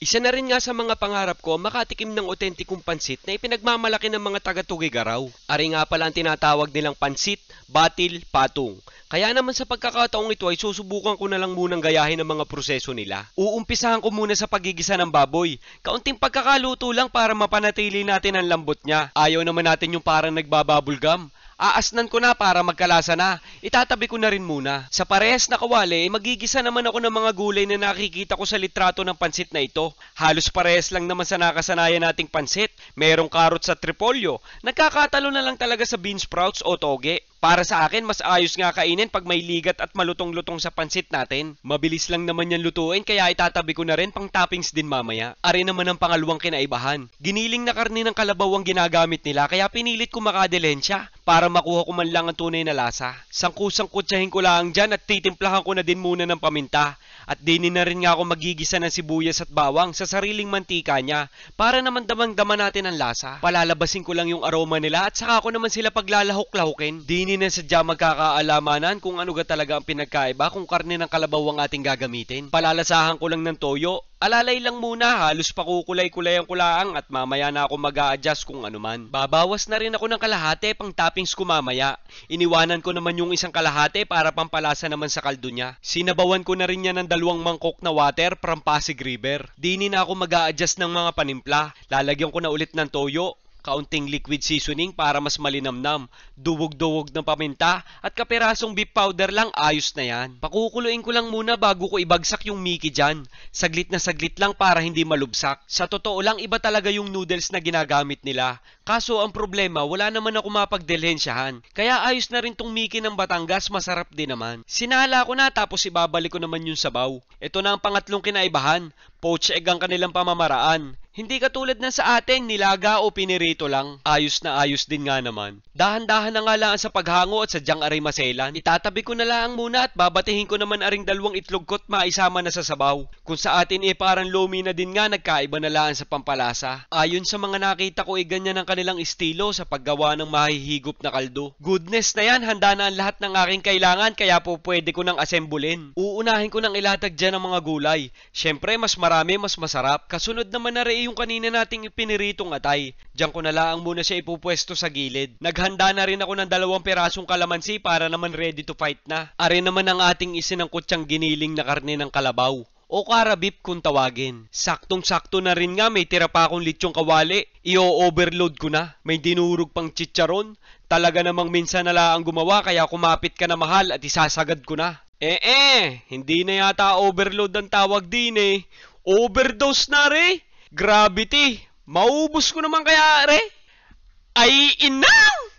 Isa na rin nga sa mga pangarap ko makatikim ng otentikong pansit na ipinagmamalaki ng mga taga-Tugigaraw. Ari nga pala ang tinatawag nilang pansit, batil, patong. Kaya naman sa pagkakataong ito ay susubukan ko na lang munang gayahin ang mga proseso nila. Uumpisahan ko muna sa pagigisa ng baboy. Kaunting pagkakaluto lang para mapanatili natin ang lambot niya. Ayaw naman natin yung parang nagbababulgam. Aasnan ko na para magkalasa na. Itatabi ko na rin muna. Sa parehas na kawali, eh, magigisa naman ako ng mga gulay na nakikita ko sa litrato ng pansit na ito. Halos parehas lang naman sa nakasanayan nating pansit. Merong karot sa tripolyo. Nagkakatalo na lang talaga sa bean sprouts o toge. Para sa akin, mas ayos nga kainin pag may ligat at malutong-lutong sa pansit natin. Mabilis lang naman yan lutuin kaya itatabi ko na rin pang toppings din mamaya. Ari naman ang pangalawang kinaibahan. Giniling na karne ng kalabaw ang ginagamit nila kaya pinilit ko makadelensya para makuha ko man lang ang tunay na lasa. Sangkusangkutsahin ko lang dyan at titimplahan ko na din muna ng paminta. At dinin na rin nga ako magigisa ng sibuyas at bawang sa sariling mantika niya para naman damang-dama natin ang lasa. Palalabasin ko lang yung aroma nila at saka ko naman sila paglalahok-lahokin. Dinin na sadya magkakaalamanan kung ano ga talaga ang pinagkaiba kung karne ng kalabaw ang ating gagamitin. Palalasahan ko lang ng toyo Alalay lang muna, halos pakukulay-kulay ang kulaang at mamaya na ako mag adjust kung ano man. Babawas na rin ako ng kalahate pang toppings ko mamaya. Iniwanan ko naman yung isang kalahate para pampalasa naman sa kaldo niya. Sinabawan ko na rin niya ng dalawang mangkok na water from Pasig River. Dini na ako mag adjust ng mga panimpla. Lalagyan ko na ulit ng toyo, kaunting liquid seasoning para mas malinamnam, duwog-duwog ng paminta, at kaperasong beef powder lang ayos na yan. Pakukuluin ko lang muna bago ko ibagsak yung Mickey dyan. Saglit na saglit lang para hindi malubsak. Sa totoo lang iba talaga yung noodles na ginagamit nila. Kaso ang problema, wala naman ako mapagdelensyahan. Kaya ayos na rin tong Mickey ng Batangas, masarap din naman. Sinala ko na tapos ibabalik ko naman yung sabaw. Ito na ang pangatlong kinaibahan poached egg ang kanilang pamamaraan. Hindi katulad na sa atin, nilaga o pinirito lang. Ayos na ayos din nga naman. Dahan-dahan na nga lang sa paghango at sa Jang aray maselan. Itatabi ko na lang muna at babatihin ko naman aring dalawang itlog ko't maisama na sa sabaw. Kung sa atin eh parang lomi na din nga nagkaiba na lang sa pampalasa. Ayon sa mga nakita ko eh ganyan ang kanilang estilo sa paggawa ng mahihigop na kaldo. Goodness na yan, handa na ang lahat ng aking kailangan kaya po pwede ko nang asembulin. Uunahin ko nang ilatag dyan ang mga gulay. Siyempre mas marami marami, mas masarap. Kasunod naman na rin yung kanina nating ipiniritong atay. Diyan ko na lang muna siya ipupwesto sa gilid. Naghanda na rin ako ng dalawang perasong kalamansi para naman ready to fight na. Are naman ang ating isinangkutsang giniling na karne ng kalabaw o karabip kung tawagin. Saktong-sakto na rin nga may tira pa akong lichong kawali. I-overload ko na. May dinurog pang chicharon. Talaga namang minsan na ang gumawa kaya kumapit ka na mahal at isasagad ko na. Eh eh, hindi na yata overload ang tawag din eh. Overdose na, re. Gravity. Maubos ko naman kaya, re. Ay, inang!